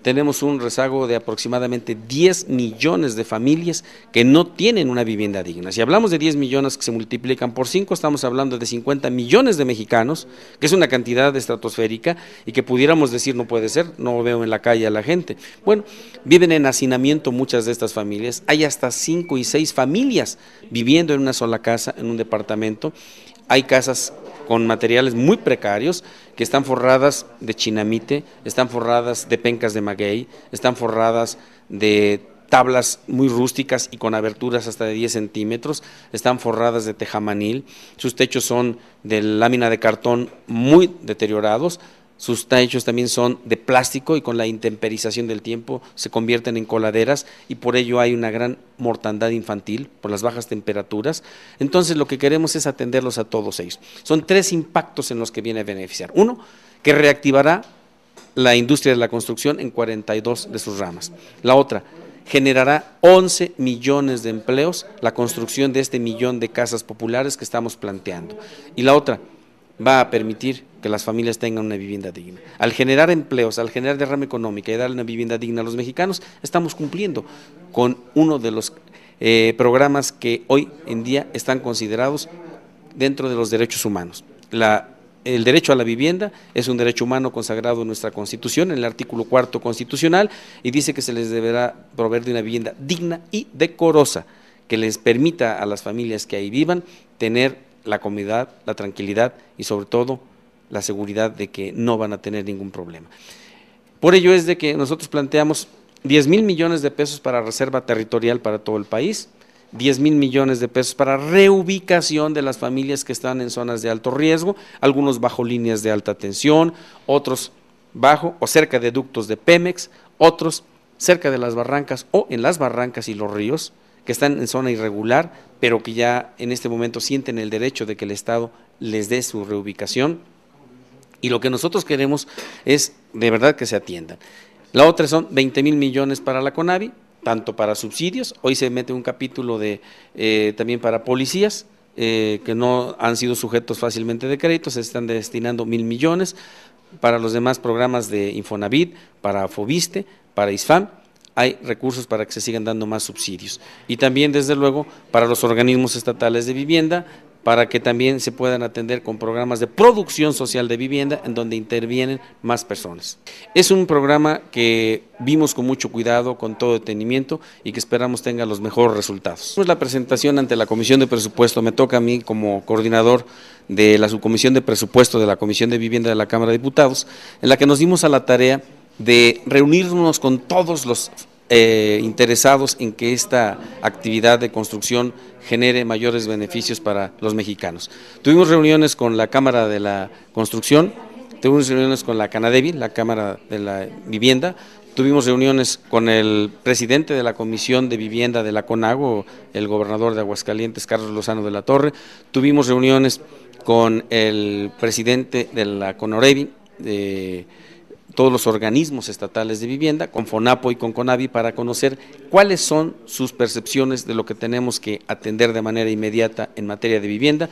tenemos un rezago de aproximadamente 10 millones de familias que no tienen una vivienda digna. Si hablamos de 10 millones que se multiplican por 5, estamos hablando de 50 millones de mexicanos, que es una cantidad estratosférica y que pudiéramos decir no puede ser, no veo en la calle a la gente. Bueno, viven en hacinamiento muchas de estas familias. Hay hasta 5 y 6 familias viviendo en una sola casa, en un departamento. Hay casas con materiales muy precarios que están forradas de chinamite, están forradas de pencas de maguey, están forradas de tablas muy rústicas y con aberturas hasta de 10 centímetros, están forradas de tejamanil, sus techos son de lámina de cartón muy deteriorados, sus techos también son de plástico y con la intemperización del tiempo se convierten en coladeras y por ello hay una gran mortandad infantil por las bajas temperaturas. Entonces lo que queremos es atenderlos a todos ellos. Son tres impactos en los que viene a beneficiar. Uno, que reactivará la industria de la construcción en 42 de sus ramas. La otra, generará 11 millones de empleos la construcción de este millón de casas populares que estamos planteando. Y la otra, va a permitir que las familias tengan una vivienda digna. Al generar empleos, al generar derrama económica y darle una vivienda digna a los mexicanos, estamos cumpliendo con uno de los eh, programas que hoy en día están considerados dentro de los derechos humanos. el derecho a la vivienda es un derecho humano consagrado en nuestra Constitución, en el artículo cuarto constitucional, y dice que se les deberá proveer de una vivienda digna y decorosa, que les permita a las familias que ahí vivan tener la comodidad, la tranquilidad y sobre todo la seguridad de que no van a tener ningún problema. Por ello es de que nosotros planteamos 10 mil millones de pesos para reserva territorial para todo el país, 10 mil millones de pesos para reubicación de las familias que están en zonas de alto riesgo, algunos bajo líneas de alta tensión, otros bajo o cerca de ductos de Pemex, otros cerca de las barrancas o en las barrancas y los ríos, que están en zona irregular, pero que ya en este momento sienten el derecho de que el Estado les dé su reubicación. Y lo que nosotros queremos es de verdad que se atiendan. La otra son 20 mil millones para la CONAVI, tanto para subsidios, hoy se mete un capítulo de eh, también para policías, eh, que no han sido sujetos fácilmente de créditos, se están destinando mil millones para los demás programas de Infonavit, para Fobiste, para ISFAM hay recursos para que se sigan dando más subsidios. Y también, desde luego, para los organismos estatales de vivienda, para que también se puedan atender con programas de producción social de vivienda en donde intervienen más personas. Es un programa que vimos con mucho cuidado, con todo detenimiento y que esperamos tenga los mejores resultados. Pues la presentación ante la Comisión de Presupuesto me toca a mí como coordinador de la Subcomisión de Presupuesto de la Comisión de Vivienda de la Cámara de Diputados, en la que nos dimos a la tarea de reunirnos con todos los eh, interesados en que esta actividad de construcción genere mayores beneficios para los mexicanos. Tuvimos reuniones con la Cámara de la Construcción, tuvimos reuniones con la Canadevi, la Cámara de la Vivienda, tuvimos reuniones con el presidente de la Comisión de Vivienda de la CONAGO, el gobernador de Aguascalientes, Carlos Lozano de la Torre, tuvimos reuniones con el presidente de la CONOREVI, de todos los organismos estatales de vivienda, con FONAPO y con CONAVI, para conocer cuáles son sus percepciones de lo que tenemos que atender de manera inmediata en materia de vivienda.